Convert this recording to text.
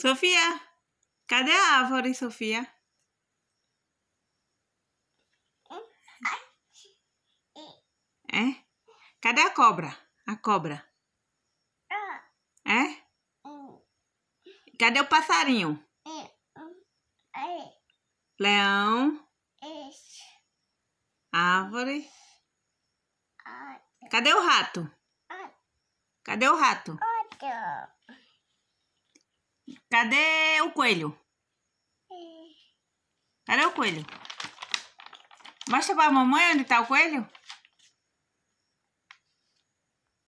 Sofia, cadê a árvore, Sofia? É? Cadê a cobra? A cobra. É? Cadê o passarinho? Leão. Árvore. Cadê o rato? Cadê o rato? Cadê o coelho? É. Cadê o coelho? Mostra pra mamãe onde tá o coelho.